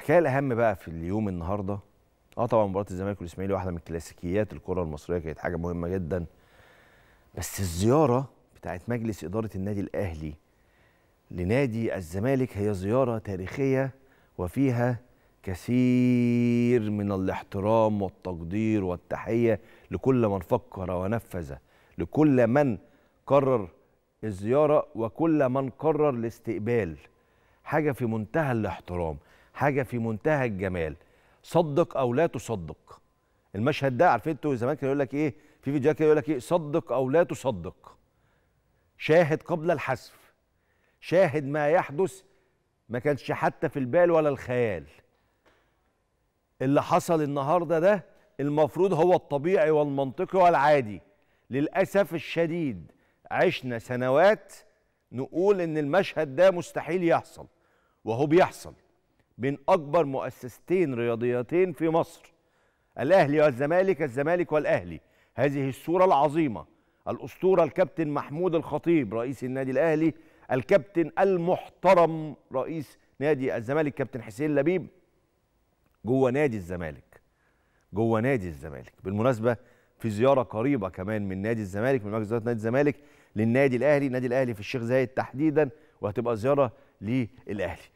الحكايه الاهم بقى في اليوم النهارده اه طبعا مباراه الزمالك والاسماعيلي واحده من كلاسيكيات الكره المصريه كانت حاجه مهمه جدا بس الزياره بتاعت مجلس اداره النادي الاهلي لنادي الزمالك هي زياره تاريخيه وفيها كثير من الاحترام والتقدير والتحيه لكل من فكر ونفذ لكل من قرر الزياره وكل من قرر الاستقبال حاجه في منتهى الاحترام حاجه في منتهى الجمال صدق او لا تصدق المشهد ده عارفين انتوا زمان كان يقول لك ايه في فيديوهات كده يقول لك ايه صدق او لا تصدق شاهد قبل الحذف شاهد ما يحدث ما كانش حتى في البال ولا الخيال اللي حصل النهارده ده المفروض هو الطبيعي والمنطقي والعادي للاسف الشديد عشنا سنوات نقول ان المشهد ده مستحيل يحصل وهو بيحصل بين اكبر مؤسستين رياضيتين في مصر الاهلي والزمالك الزمالك والاهلي هذه الصوره العظيمه الاسطوره الكابتن محمود الخطيب رئيس النادي الاهلي الكابتن المحترم رئيس نادي الزمالك كابتن حسين لبيب جوه نادي الزمالك جوه نادي الزمالك بالمناسبه في زياره قريبه كمان من نادي الزمالك من مجلس اداره نادي الزمالك للنادي الاهلي النادي الاهلي في الشيخ زايد تحديدا وهتبقى زياره للاهلي